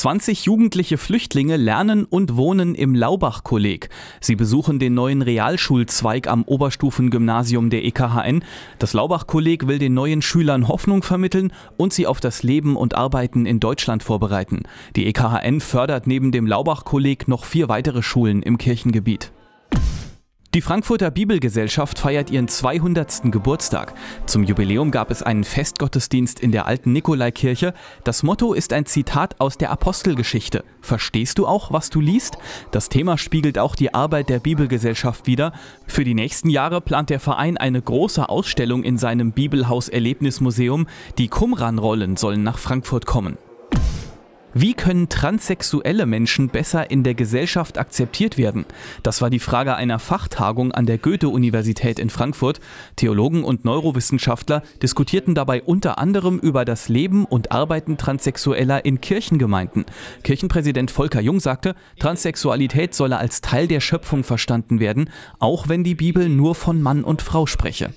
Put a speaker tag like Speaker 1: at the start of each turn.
Speaker 1: 20 jugendliche Flüchtlinge lernen und wohnen im Laubach-Kolleg. Sie besuchen den neuen Realschulzweig am Oberstufengymnasium der EKHN. Das Laubach-Kolleg will den neuen Schülern Hoffnung vermitteln und sie auf das Leben und Arbeiten in Deutschland vorbereiten. Die EKHN fördert neben dem Laubach-Kolleg noch vier weitere Schulen im Kirchengebiet. Die Frankfurter Bibelgesellschaft feiert ihren 200. Geburtstag. Zum Jubiläum gab es einen Festgottesdienst in der alten Nikolaikirche. Das Motto ist ein Zitat aus der Apostelgeschichte. Verstehst du auch, was du liest? Das Thema spiegelt auch die Arbeit der Bibelgesellschaft wider. Für die nächsten Jahre plant der Verein eine große Ausstellung in seinem Bibelhaus Erlebnismuseum. Die Qumran-Rollen sollen nach Frankfurt kommen. Wie können transsexuelle Menschen besser in der Gesellschaft akzeptiert werden? Das war die Frage einer Fachtagung an der Goethe-Universität in Frankfurt. Theologen und Neurowissenschaftler diskutierten dabei unter anderem über das Leben und Arbeiten Transsexueller in Kirchengemeinden. Kirchenpräsident Volker Jung sagte, Transsexualität solle als Teil der Schöpfung verstanden werden, auch wenn die Bibel nur von Mann und Frau spreche.